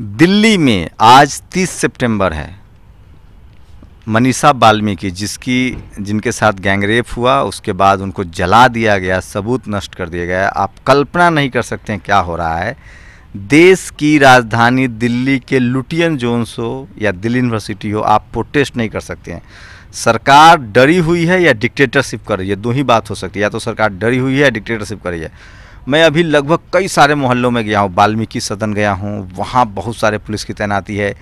दिल्ली में आज 30 सितंबर है मनीषा वाल्मीकि जिसकी जिनके साथ गैंगरेप हुआ उसके बाद उनको जला दिया गया सबूत नष्ट कर दिया गया आप कल्पना नहीं कर सकते हैं क्या हो रहा है देश की राजधानी दिल्ली के लुटियन जोन्स हो या दिल्ली यूनिवर्सिटी हो आप प्रोटेस्ट नहीं कर सकते हैं सरकार डरी हुई है या डिक्टेटरशिप कर रही है दो ही बात हो सकती है या तो सरकार डरी हुई है या डिक्टेटरशिप कर रही है मैं अभी लगभग कई सारे मोहल्लों में गया हूँ वाल्मीकि सदन गया हूँ वहाँ बहुत सारे पुलिस की तैनाती है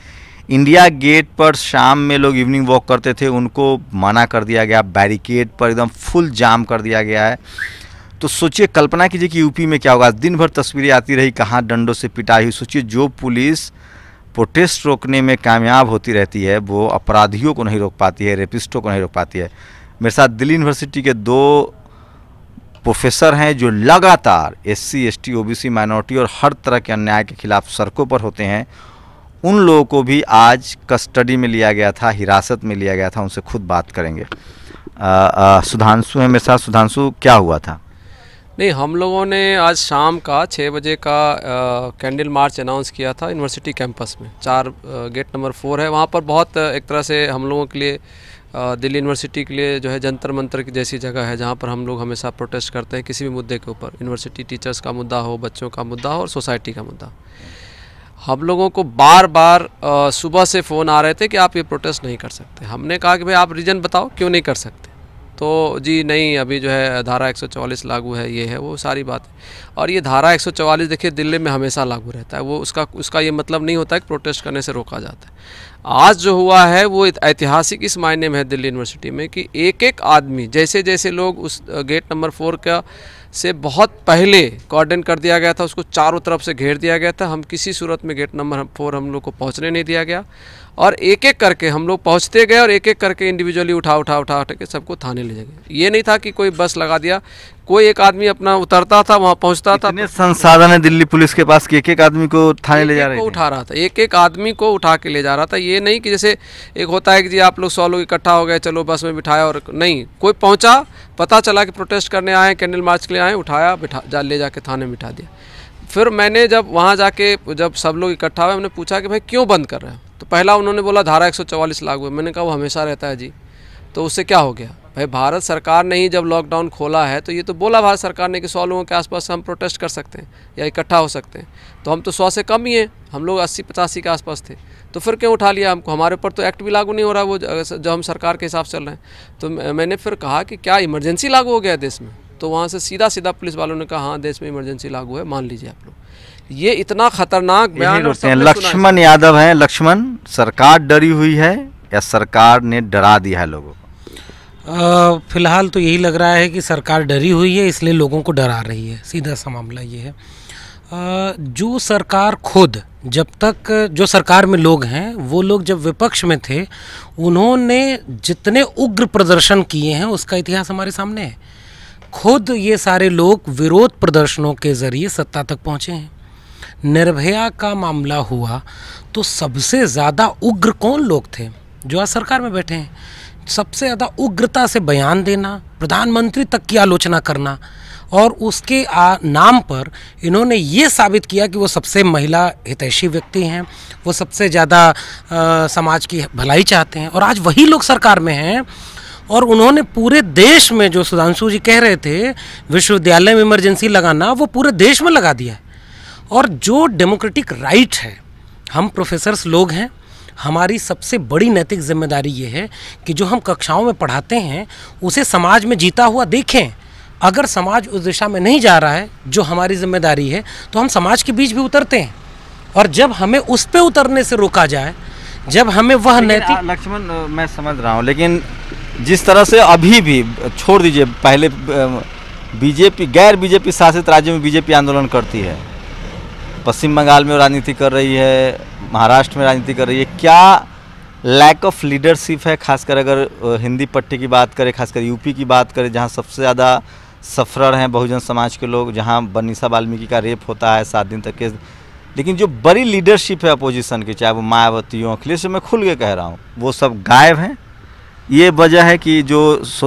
इंडिया गेट पर शाम में लोग इवनिंग वॉक करते थे उनको मना कर दिया गया बैरिकेड पर एकदम फुल जाम कर दिया गया है तो सोचिए कल्पना कीजिए कि यूपी में क्या होगा दिन भर तस्वीरें आती रही कहाँ डंडों से पिटाई हुई सोचिए जो पुलिस प्रोटेस्ट रोकने में कामयाब होती रहती है वो अपराधियों को नहीं रोक पाती है रेपिस्टों को नहीं रोक पाती है मेरे साथ दिल्ली यूनिवर्सिटी के दो प्रोफेसर हैं जो लगातार S C S T O B C minority और हर तरह के अन्याय के खिलाफ सड़कों पर होते हैं उन लोगों को भी आज कस्टडी में लिया गया था हिरासत में लिया गया था उनसे खुद बात करेंगे सुधांशु है मेरे साथ सुधांशु क्या हुआ था नहीं हम लोगों ने आज शाम का छः बजे का कैंडल मार्च अनाउंस किया था यूनिवर्सिटी कैंपस में चार आ, गेट नंबर फोर है वहाँ पर बहुत एक तरह से हम लोगों के लिए दिल्ली यूनिवर्सिटी के लिए जो है जंतर मंतर की जैसी जगह है जहाँ पर हम लोग हमेशा प्रोटेस्ट करते हैं किसी भी मुद्दे के ऊपर यूनिवर्सिटी टीचर्स का मुद्दा हो बच्चों का मुद्दा हो और सोसाइटी का मुद्दा हम लोगों को बार बार सुबह से फ़ोन आ रहे थे कि आप ये प्रोटेस्ट नहीं कर सकते हमने कहा कि भाई आप रीज़न बताओ क्यों नहीं कर सकते तो जी नहीं अभी जो है धारा 144 लागू है ये है वो सारी बात है और ये धारा 144 देखिए दिल्ली में हमेशा लागू रहता है वो उसका उसका ये मतलब नहीं होता है कि प्रोटेस्ट करने से रोका जाता है आज जो हुआ है वो ऐतिहासिक इस मायने में है दिल्ली यूनिवर्सिटी में कि एक एक आदमी जैसे जैसे लोग उस गेट नंबर फोर का से बहुत पहले कॉर्डन कर दिया गया था उसको चारों तरफ से घेर दिया गया था हम किसी सूरत में गेट नंबर फोर हम लोग को पहुंचने नहीं दिया गया और एक एक करके हम लोग पहुंचते गए और एक एक करके इंडिविजुअली उठा उठा उठा उठा के सबको थाने ले जाए ये नहीं था कि कोई बस लगा दिया कोई एक आदमी अपना उतरता था वहाँ पहुँचता था संसाधन है दिल्ली पुलिस के पास कि एक एक आदमी को थाने ले जा रहे उठा रहा था एक एक आदमी को उठा के ले जा रहा था ये नहीं कि जैसे एक होता है कि जी आप लोग सौ लोग इकट्ठा हो गए चलो बस में बिठाया और नहीं कोई पहुँचा पता चला कि प्रोटेस्ट करने आए कैंडल मार्च के लिए आए उठाया बिठा जा ले जाके थाने में बिठा दिया फिर मैंने जब वहाँ जाके जब सब लोग इकट्ठा हुए हमने पूछा कि भाई क्यों बंद कर रहे हैं तो पहला उन्होंने बोला धारा 144 लागू है मैंने कहा वो हमेशा रहता है जी तो उससे क्या हो गया भाई भारत सरकार ने ही जब लॉकडाउन खोला है तो ये तो बोला भारत सरकार ने कि सौ लोगों के आसपास हम प्रोटेस्ट कर सकते हैं या इकट्ठा हो सकते हैं तो हम तो सौ से कम ही हैं हम लोग अस्सी पचासी के आसपास थे तो फिर क्यों उठा लिया हमको हमारे ऊपर तो एक्ट भी लागू नहीं हो रहा वो जो हम सरकार के हिसाब से चल रहे हैं तो मैंने फिर कहा कि क्या इमरजेंसी लागू हो गया देश में तो वहाँ से सीधा सीधा पुलिस वालों ने कहा हाँ देश में इमरजेंसी लागू है मान लीजिए आप लोग ये इतना खतरनाक बयान होते हैं लक्ष्मण यादव हैं लक्ष्मण सरकार डरी हुई है या सरकार ने डरा दिया है लोगों फ़िलहाल तो यही लग रहा है कि सरकार डरी हुई है इसलिए लोगों को डरा रही है सीधा सा मामला ये है जो सरकार खुद जब तक जो सरकार में लोग हैं वो लोग जब विपक्ष में थे उन्होंने जितने उग्र प्रदर्शन किए हैं उसका इतिहास हमारे सामने है खुद ये सारे लोग विरोध प्रदर्शनों के ज़रिए सत्ता तक पहुँचे हैं निर्भया का मामला हुआ तो सबसे ज़्यादा उग्र कौन लोग थे जो आज सरकार में बैठे हैं सबसे ज़्यादा उग्रता से बयान देना प्रधानमंत्री तक की आलोचना करना और उसके आ, नाम पर इन्होंने ये साबित किया कि वो सबसे महिला हितैषी व्यक्ति हैं वो सबसे ज़्यादा समाज की भलाई चाहते हैं और आज वही लोग सरकार में हैं और उन्होंने पूरे देश में जो सुधांशु जी कह रहे थे विश्वविद्यालय में इमरजेंसी लगाना वो पूरे देश में लगा दिया और जो डेमोक्रेटिक राइट है हम प्रोफेसर्स लोग हैं हमारी सबसे बड़ी नैतिक जिम्मेदारी ये है कि जो हम कक्षाओं में पढ़ाते हैं उसे समाज में जीता हुआ देखें अगर समाज उस दिशा में नहीं जा रहा है जो हमारी जिम्मेदारी है तो हम समाज के बीच भी उतरते हैं और जब हमें उस पर उतरने से रोका जाए जब हमें वह नैतिक लक्ष्मण मैं समझ रहा हूँ लेकिन जिस तरह से अभी भी छोड़ दीजिए पहले बीजेपी गैर बीजेपी शासित राज्यों में बीजेपी आंदोलन करती है पश्चिम बंगाल में राजनीति कर रही है महाराष्ट्र में राजनीति कर रही है क्या लैक ऑफ लीडरशिप है खासकर अगर हिंदी पट्टी की बात करें खासकर यूपी की बात करें जहाँ सबसे ज़्यादा सफरर हैं बहुजन समाज के लोग जहाँ बनीसा वाल्मीकि का रेप होता है सात दिन तक के लेकिन जो बड़ी लीडरशिप है अपोजिशन की चाहे वो मायावती हो अखिलेश मैं खुल के कह रहा हूँ वो सब गायब हैं ये वजह है कि जो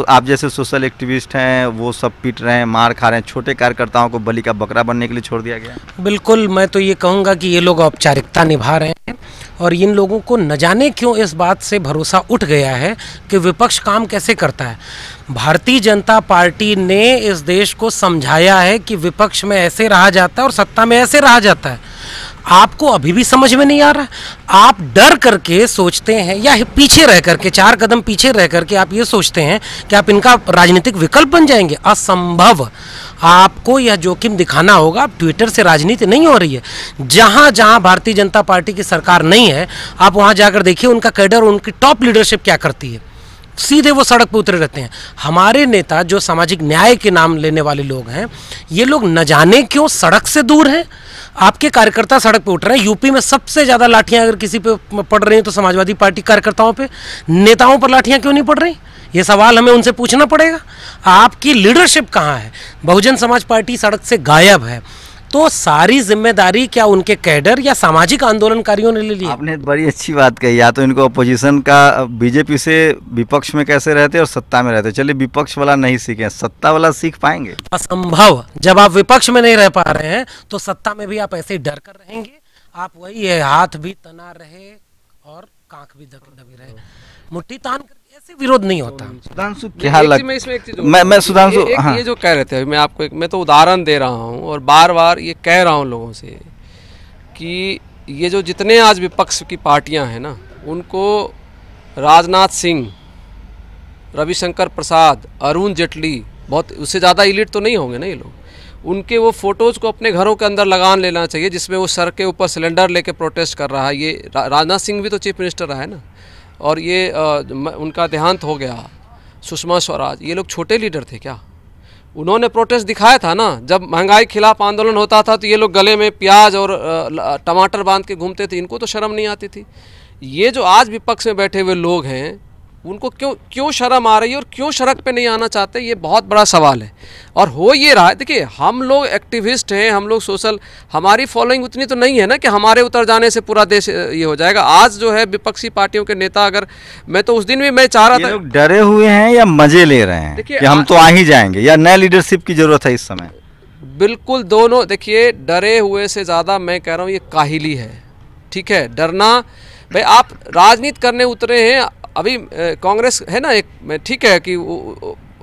आप जैसे सोशल एक्टिविस्ट हैं वो सब पीट रहे हैं मार खा रहे हैं छोटे कार्यकर्ताओं को बलि का बकरा बनने के लिए छोड़ दिया गया बिल्कुल मैं तो ये कहूँगा कि ये लोग औपचारिकता निभा रहे हैं और इन लोगों को न जाने क्यों इस बात से भरोसा उठ गया है कि विपक्ष काम कैसे करता है भारतीय जनता पार्टी ने इस देश को समझाया है कि विपक्ष में ऐसे रहा जाता है और सत्ता में ऐसे रहा जाता है आपको अभी भी समझ में नहीं आ रहा आप डर करके सोचते हैं या पीछे रह करके चार कदम पीछे रह करके आप ये सोचते हैं कि आप इनका राजनीतिक विकल्प बन जाएंगे असंभव आपको यह जोखिम दिखाना होगा आप ट्विटर से राजनीति नहीं हो रही है जहाँ जहाँ भारतीय जनता पार्टी की सरकार नहीं है आप वहाँ जाकर देखिए उनका कैडर उनकी टॉप लीडरशिप क्या करती है सीधे वो सड़क पर उतरे रहते हैं हमारे नेता जो सामाजिक न्याय के नाम लेने वाले लोग हैं ये लोग न जाने क्यों सड़क से दूर हैं आपके कार्यकर्ता सड़क पर उठ रहे हैं यूपी में सबसे ज़्यादा लाठियाँ अगर किसी पे पड़ रही हैं तो समाजवादी पार्टी कार्यकर्ताओं पर नेताओं पर लाठियाँ क्यों नहीं पड़ रही ये सवाल हमें उनसे पूछना पड़ेगा आपकी लीडरशिप कहाँ है बहुजन समाज पार्टी सड़क से गायब है तो सारी जिम्मेदारी क्या उनके कैडर या सामाजिक आंदोलनकारियों ने ले ली आपने बड़ी अच्छी बात कही या तो इनको अपोजिशन का बीजेपी से विपक्ष में कैसे रहते और सत्ता में रहते चलिए विपक्ष वाला नहीं सीखे सत्ता वाला सीख पाएंगे असंभव जब आप विपक्ष में नहीं रह पा रहे हैं तो सत्ता में भी आप ऐसे डर कर रहेंगे आप वही है हाथ भी तना रहे और कांख भी दबी रहे मुट्ठी तान ऐसे विरोध नहीं होता सुधांशु क्या लग... मैं इसमें एक चीज मैं मैं सुधांशु हाँ। ये जो कह रहे थे मैं आपको एक मैं तो उदाहरण दे रहा हूँ और बार बार ये कह रहा हूँ लोगों से कि ये जो जितने आज विपक्ष की पार्टियां हैं ना उनको राजनाथ सिंह रविशंकर प्रसाद अरुण जेटली बहुत उससे ज़्यादा इलीट तो नहीं होंगे ना ये लोग उनके वो फ़ोटोज़ को अपने घरों के अंदर लगान लेना चाहिए जिसमें वो सर के ऊपर सिलेंडर लेके प्रोटेस्ट कर रहा है ये रा, राजनाथ सिंह भी तो चीफ मिनिस्टर रहा है ना और ये आ, उनका देहांत हो गया सुषमा स्वराज ये लोग छोटे लीडर थे क्या उन्होंने प्रोटेस्ट दिखाया था ना जब महंगाई खिलाफ आंदोलन होता था तो ये लोग गले में प्याज और टमाटर बांध के घूमते थे इनको तो शर्म नहीं आती थी ये जो आज विपक्ष में बैठे हुए लोग हैं उनको क्यों क्यों शर्म आ रही है और क्यों सड़क पे नहीं आना चाहते ये बहुत बड़ा सवाल है और हो ये रहा है देखिए हम लोग एक्टिविस्ट हैं हम लोग सोशल हमारी फॉलोइंग उतनी तो नहीं है ना कि हमारे उतर जाने से पूरा देश ये हो जाएगा आज जो है विपक्षी पार्टियों के नेता अगर मैं तो उस दिन भी मैं चाह रहा था डरे हुए हैं या मजे ले रहे हैं देखिए हम तो आ ही जाएंगे या नए लीडरशिप की जरूरत है इस समय बिल्कुल दोनों देखिए डरे हुए से ज़्यादा मैं कह रहा हूँ ये काहिली है ठीक है डरना भाई आप राजनीति करने उतरे हैं अभी कांग्रेस है ना एक ठीक है कि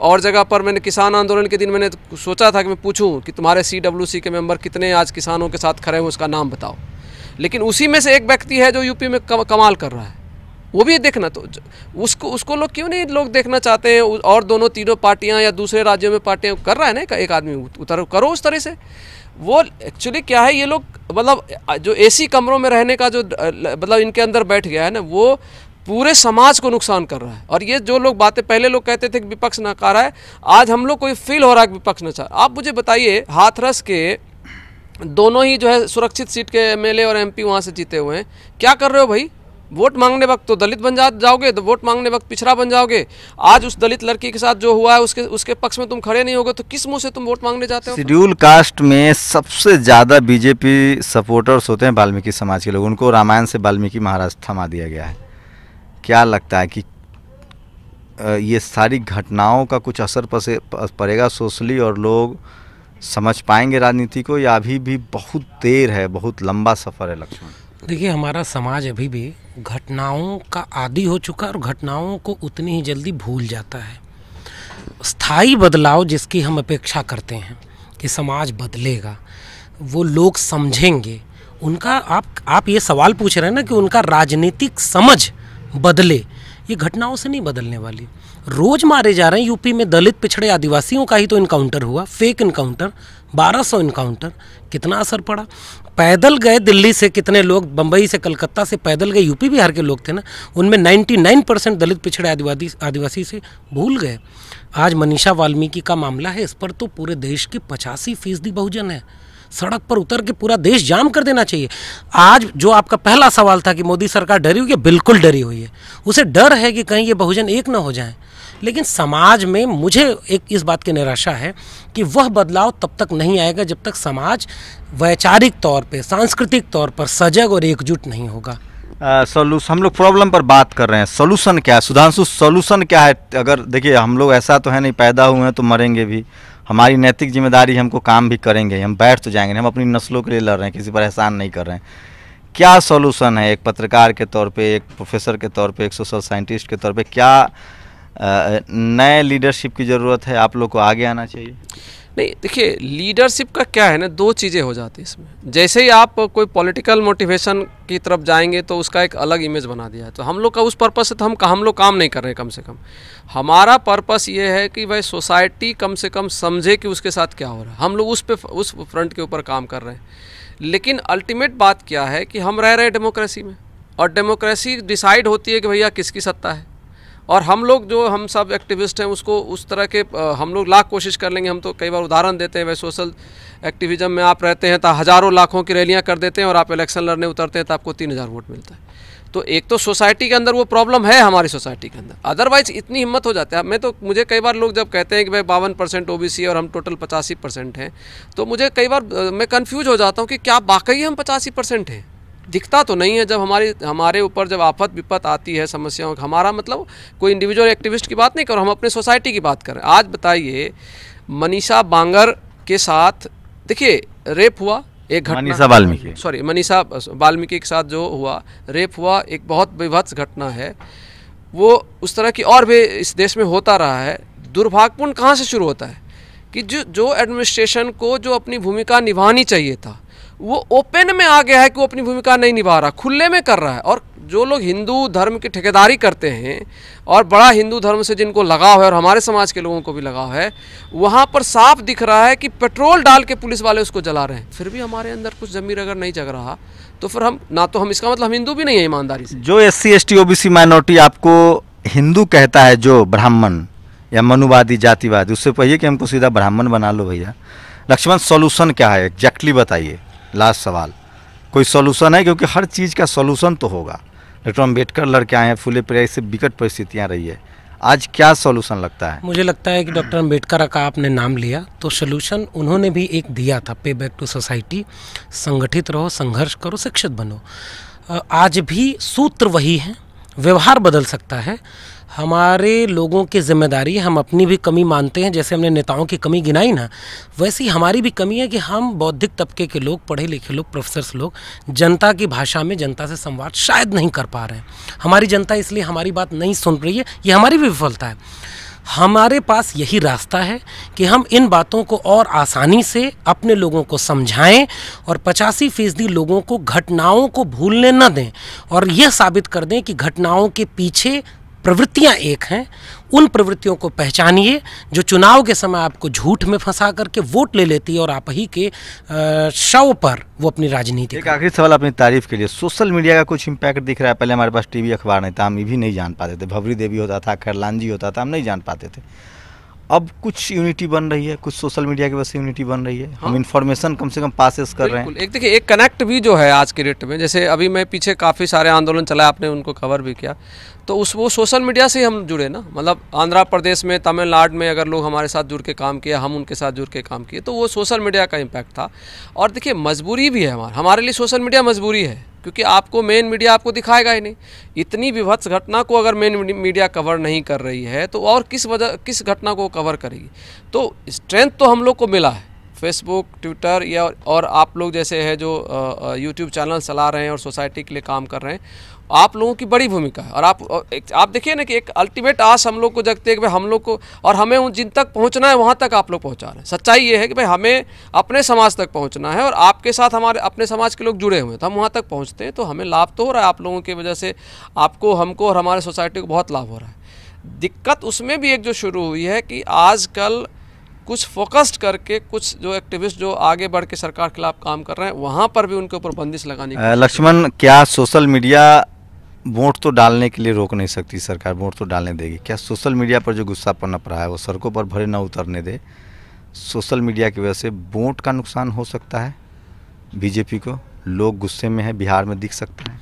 और जगह पर मैंने किसान आंदोलन के दिन मैंने सोचा था कि मैं पूछूं कि तुम्हारे सी डब्ल्यू सी के मेंबर कितने आज किसानों के साथ खड़े हैं उसका नाम बताओ लेकिन उसी में से एक व्यक्ति है जो यूपी में कमाल कर रहा है वो भी देखना तो उसको उसको लोग क्यों नहीं लोग देखना चाहते हैं और दोनों तीनों पार्टियां या दूसरे राज्यों में पार्टियां कर रहा है ना एक आदमी उतर करो उस तरह से वो एक्चुअली क्या है ये लोग मतलब जो एसी कमरों में रहने का जो मतलब इनके अंदर बैठ गया है ना वो पूरे समाज को नुकसान कर रहा है और ये जो लोग बातें पहले लोग कहते थे कि विपक्ष नकार है आज हम लोग को फील हो रहा है कि विपक्ष न चाह आप मुझे बताइए हाथरस के दोनों ही जो है सुरक्षित सीट के एमएलए और एमपी वहाँ से जीते हुए हैं क्या कर रहे हो भाई वोट मांगने वक्त तो दलित बन जा जाओगे तो वोट मांगने वक्त पिछड़ा बन जाओगे आज उस दलित लड़की के साथ जो हुआ है उसके उसके पक्ष में तुम खड़े नहीं होगे तो किस मुंह से तुम वोट मांगने जाते हो शेड्यूल कास्ट में सबसे ज़्यादा बीजेपी सपोर्टर्स होते हैं वाल्मीकि समाज के लोग उनको रामायण से वाल्मीकि महाराज थमा दिया गया है क्या लगता है कि ये सारी घटनाओं का कुछ असर पसे पड़ेगा सोशली और लोग समझ पाएंगे राजनीति को या अभी भी बहुत देर है बहुत लंबा सफ़र है लक्ष्मण देखिए हमारा समाज अभी भी घटनाओं का आदि हो चुका है और घटनाओं को उतनी ही जल्दी भूल जाता है स्थायी बदलाव जिसकी हम अपेक्षा करते हैं कि समाज बदलेगा वो लोग समझेंगे उनका आप आप ये सवाल पूछ रहे हैं ना कि उनका राजनीतिक समझ बदले ये घटनाओं से नहीं बदलने वाली रोज मारे जा रहे हैं यूपी में दलित पिछड़े आदिवासियों का ही तो इनकाउंटर हुआ फेक इनकाउंटर 1200 इनकाउंटर कितना असर पड़ा पैदल गए दिल्ली से कितने लोग बम्बई से कलकत्ता से पैदल गए यूपी बिहार के लोग थे ना उनमें 99 परसेंट दलित पिछड़े आदिवासी आदिवासी से भूल गए आज मनीषा वाल्मीकि का मामला है इस पर तो पूरे देश की पचासी फीसदी बहुजन है सड़क पर उतर के पूरा देश जाम कर देना चाहिए आज जो आपका पहला सवाल था कि मोदी सरकार डरी हुई है बिल्कुल डरी हुई है उसे डर है कि कहीं ये बहुजन एक ना हो जाए लेकिन समाज में मुझे एक इस बात की निराशा है कि वह बदलाव तब तक नहीं आएगा जब तक समाज वैचारिक तौर पर सांस्कृतिक तौर पर सजग और एकजुट नहीं होगा सोलूस uh, हम लोग प्रॉब्लम पर बात कर रहे हैं सोलूशन क्या है सुधांशु सोलूशन क्या है अगर देखिए हम लोग ऐसा तो है नहीं पैदा हुए हैं तो मरेंगे भी हमारी नैतिक जिम्मेदारी हमको काम भी करेंगे हम बैठ तो जाएंगे हम अपनी नस्लों के लिए लड़ रहे हैं किसी पर एहसान नहीं कर रहे हैं क्या सोल्यूशन है एक पत्रकार के तौर पर एक प्रोफेसर के तौर पर एक सोशल साइंटिस्ट के तौर पर क्या नए लीडरशिप की ज़रूरत है आप लोग को आगे आना चाहिए नहीं देखिए लीडरशिप का क्या है ना दो चीज़ें हो जाती है इसमें जैसे ही आप कोई पॉलिटिकल मोटिवेशन की तरफ जाएंगे तो उसका एक अलग इमेज बना दिया है तो हम लोग का उस पर्पज़ से तो हम हम लोग काम नहीं कर रहे हैं कम से कम हमारा पर्पज़ ये है कि भाई सोसाइटी कम से कम समझे कि उसके साथ क्या हो रहा है हम लोग उस पर उस फ्रंट के ऊपर काम कर रहे हैं लेकिन अल्टीमेट बात क्या है कि हम रह रहे हैं डेमोक्रेसी में और डेमोक्रेसी डिसाइड होती है कि भैया किसकी सत्ता है और हम लोग जो हम सब एक्टिविस्ट हैं उसको उस तरह के हम लोग लाख कोशिश कर लेंगे हम तो कई बार उदाहरण देते हैं भाई सोशल एक्टिविज़म में आप रहते हैं तो हज़ारों लाखों की रैलियाँ कर देते हैं और आप इलेक्शन लड़ने उतरते हैं तो आपको तीन हज़ार वोट मिलता है तो एक तो सोसाइटी के अंदर वो प्रॉब्लम है हमारी सोसाइटी के अंदर अदरवाइज इतनी हिम्मत हो जाती है मैं तो मुझे कई बार लोग जब कहते हैं कि भाई बावन परसेंट ओ और हम टोटल पचासी परसेंट हैं तो मुझे कई बार मैं कन्फ्यूज़ हो जाता हूँ कि क्या वाकई हम पचासी परसेंट हैं दिखता तो नहीं है जब हमारी हमारे ऊपर जब आफत विपत आती है समस्याओं हमारा मतलब कोई इंडिविजुअल एक्टिविस्ट की बात नहीं करो हम अपने सोसाइटी की बात करें आज बताइए मनीषा बांगर के साथ देखिए रेप हुआ एक घटना मनीषा वाल्मीकि सॉरी मनीषा वाल्मीकि के साथ जो हुआ रेप हुआ एक बहुत विभत्स घटना है वो उस तरह की और भी इस देश में होता रहा है दुर्भाग्यपूर्ण कहाँ से शुरू होता है कि जो जो एडमिनिस्ट्रेशन को जो अपनी भूमिका निभानी चाहिए था वो ओपन में आ गया है कि वो अपनी भूमिका नहीं निभा रहा खुले में कर रहा है और जो लोग हिंदू धर्म की ठेकेदारी करते हैं और बड़ा हिंदू धर्म से जिनको लगाव है और हमारे समाज के लोगों को भी लगाव है वहाँ पर साफ दिख रहा है कि पेट्रोल डाल के पुलिस वाले उसको जला रहे हैं फिर भी हमारे अंदर कुछ जमीर अगर नहीं जग रहा तो फिर हम ना तो हम इसका मतलब हम हिंदू भी नहीं है ईमानदारी से जो S C S T O B C minority आपको हिंदू कहता है जो ब्राह्मण या मनुवादी जातिवादी उससे कहिए कि हमको सीधा ब्राह्मण बना लो भैया लक्ष्मण सोल्यूशन क्या है एग्जैक्टली बताइए लास्ट सवाल कोई सोल्यूशन है क्योंकि हर चीज़ का सोल्यूशन तो होगा डॉक्टर अम्बेडकर लड़के आए हैं फूले प्रयास से विकट परिस्थितियाँ रही है आज क्या सोल्यूशन लगता है मुझे लगता है कि डॉक्टर अम्बेडकर का आपने नाम लिया तो सोल्यूशन उन्होंने भी एक दिया था पे बैक टू सोसाइटी संगठित रहो संघर्ष करो शिक्षित बनो आज भी सूत्र वही है व्यवहार बदल सकता है हमारे लोगों की जिम्मेदारी हम अपनी भी कमी मानते हैं जैसे हमने नेताओं की कमी गिनाई ना वैसी हमारी भी कमी है कि हम बौद्धिक तबके के लोग पढ़े लिखे लोग प्रोफेसर्स लोग जनता की भाषा में जनता से संवाद शायद नहीं कर पा रहे हैं हमारी जनता इसलिए हमारी बात नहीं सुन रही है ये हमारी भी विफलता है हमारे पास यही रास्ता है कि हम इन बातों को और आसानी से अपने लोगों को समझाएं और पचासी फीसदी लोगों को घटनाओं को भूलने न दें और यह साबित कर दें कि घटनाओं के पीछे प्रवृत्तियां एक हैं उन प्रवृत्तियों को पहचानिए जो चुनाव के समय आपको झूठ में फंसा करके वोट ले लेती है और आप ही के शव पर वो अपनी राजनीति एक आखिरी सवाल अपनी तारीफ के लिए सोशल मीडिया का कुछ इम्पैक्ट दिख रहा है पहले हमारे पास टीवी अखबार नहीं था हम ये भी नहीं जान पाते थे भवरी देवी होता था खरलान जी होता था हम नहीं जान पाते थे अब कुछ यूनिटी बन रही है कुछ सोशल मीडिया के वजह से यूनिटी बन रही है हाँ? हम इन्फॉर्मेशन कम से कम पासेस कर रहे हैं एक देखिए एक कनेक्ट भी जो है आज के डेट में जैसे अभी मैं पीछे काफ़ी सारे आंदोलन चलाए आपने उनको कवर भी किया तो उस वो सोशल मीडिया से ही हम जुड़े ना मतलब आंध्र प्रदेश में तमिलनाडु में अगर लोग हमारे साथ जुड़ के काम किए हम उनके साथ जुड़ के काम किए तो वो सोशल मीडिया का इम्पैक्ट था और देखिए मजबूरी भी है हमारा हमारे लिए सोशल मीडिया मजबूरी है क्योंकि आपको मेन मीडिया आपको दिखाएगा ही नहीं इतनी विभत्स घटना को अगर मेन मीडिया कवर नहीं कर रही है तो और किस वजह किस घटना को कवर करेगी तो स्ट्रेंथ तो हम लोग को मिला है फेसबुक ट्विटर या और आप लोग जैसे है जो यूट्यूब चैनल चला रहे हैं और सोसाइटी के लिए काम कर रहे हैं आप लोगों की बड़ी भूमिका है और आप आप देखिए ना कि एक अल्टीमेट आस हम लोग को जगते हैं कि भाई हम लोग को और हमें उन जिन तक पहुंचना है वहां तक आप लोग पहुंचा रहे हैं सच्चाई ये है कि भाई हमें अपने समाज तक पहुंचना है और आपके साथ हमारे अपने समाज के लोग जुड़े हुए हैं तो हम वहाँ तक पहुँचते हैं तो हमें लाभ तो हो रहा है आप लोगों की वजह से आपको हमको और हमारे सोसाइटी को बहुत लाभ हो रहा है दिक्कत उसमें भी एक जो शुरू हुई है कि आजकल कुछ फोकस्ड करके कुछ जो एक्टिविस्ट जो आगे बढ़ के सरकार के खिलाफ काम कर रहे हैं वहाँ पर भी उनके ऊपर बंदिश लगाने लक्ष्मण क्या सोशल मीडिया वोट तो डालने के लिए रोक नहीं सकती सरकार वोट तो डालने देगी क्या सोशल मीडिया पर जो गुस्सा पनप रहा है वो सड़कों पर भरे न उतरने दे सोशल मीडिया की वजह से वोट का नुकसान हो सकता है बीजेपी को लोग गुस्से में है बिहार में दिख सकता है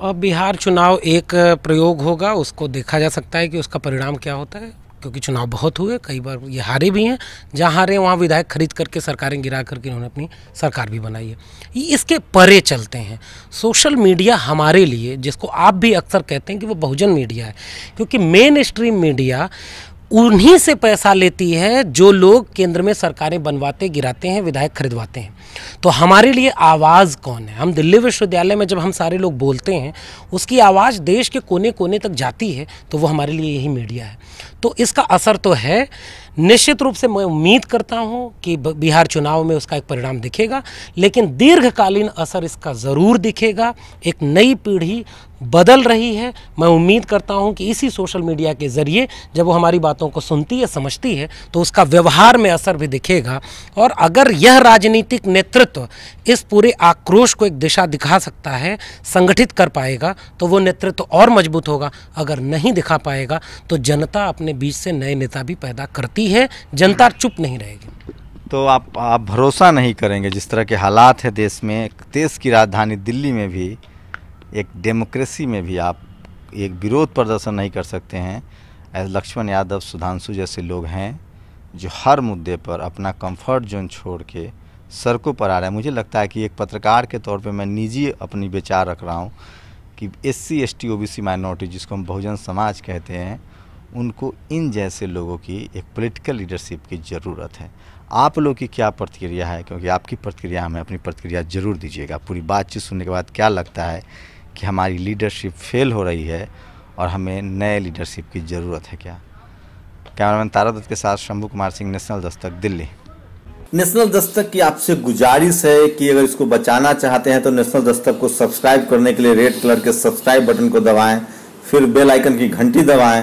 और बिहार चुनाव एक प्रयोग होगा उसको देखा जा सकता है कि उसका परिणाम क्या होता है क्योंकि चुनाव बहुत हुए कई बार ये हारे भी हैं जहाँ हारे वहाँ विधायक खरीद करके सरकारें गिरा करके उन्होंने अपनी सरकार भी बनाई है इसके परे चलते हैं सोशल मीडिया हमारे लिए जिसको आप भी अक्सर कहते हैं कि वो बहुजन मीडिया है क्योंकि मेन स्ट्रीम मीडिया उन्हीं से पैसा लेती है जो लोग केंद्र में सरकारें बनवाते गिराते हैं विधायक खरीदवाते हैं तो हमारे लिए आवाज़ कौन है हम दिल्ली विश्वविद्यालय में जब हम सारे लोग बोलते हैं उसकी आवाज़ देश के कोने कोने तक जाती है तो वो हमारे लिए यही मीडिया है तो इसका असर तो है निश्चित रूप से मैं उम्मीद करता हूं कि बिहार चुनाव में उसका एक परिणाम दिखेगा लेकिन दीर्घकालीन असर इसका ज़रूर दिखेगा एक नई पीढ़ी बदल रही है मैं उम्मीद करता हूं कि इसी सोशल मीडिया के ज़रिए जब वो हमारी बातों को सुनती है समझती है तो उसका व्यवहार में असर भी दिखेगा और अगर यह राजनीतिक नेतृत्व इस पूरे आक्रोश को एक दिशा दिखा सकता है संगठित कर पाएगा तो वो नेतृत्व और मजबूत होगा अगर नहीं दिखा पाएगा तो जनता अपने बीच से नए नेता भी पैदा करती पार्टी है जनता चुप नहीं रहेगी तो आप आप भरोसा नहीं करेंगे जिस तरह के हालात है देश में देश की राजधानी दिल्ली में भी एक डेमोक्रेसी में भी आप एक विरोध प्रदर्शन नहीं कर सकते हैं लक्ष्मण यादव सुधांशु जैसे लोग हैं जो हर मुद्दे पर अपना कंफर्ट जोन छोड़ के सड़कों पर आ रहे हैं मुझे लगता है कि एक पत्रकार के तौर पे मैं निजी अपनी विचार रख रहा हूँ कि S C S T O B C minority जिसको हम बहुजन समाज कहते हैं उनको इन जैसे लोगों की एक पॉलिटिकल लीडरशिप की ज़रूरत है आप लोग की क्या प्रतिक्रिया है क्योंकि आपकी प्रतिक्रिया हमें अपनी प्रतिक्रिया ज़रूर दीजिएगा पूरी बातचीत सुनने के बाद क्या लगता है कि हमारी लीडरशिप फेल हो रही है और हमें नए लीडरशिप की ज़रूरत है क्या कैमरामैन तारा दत्त के साथ शंभू कुमार सिंह नेशनल दस्तक दिल्ली नेशनल दस्तक की आपसे गुजारिश है कि अगर इसको बचाना चाहते हैं तो नेशनल दस्तक को सब्सक्राइब करने के लिए रेड कलर के सब्सक्राइब बटन को दबाएं फिर बेल आइकन की घंटी दबाएं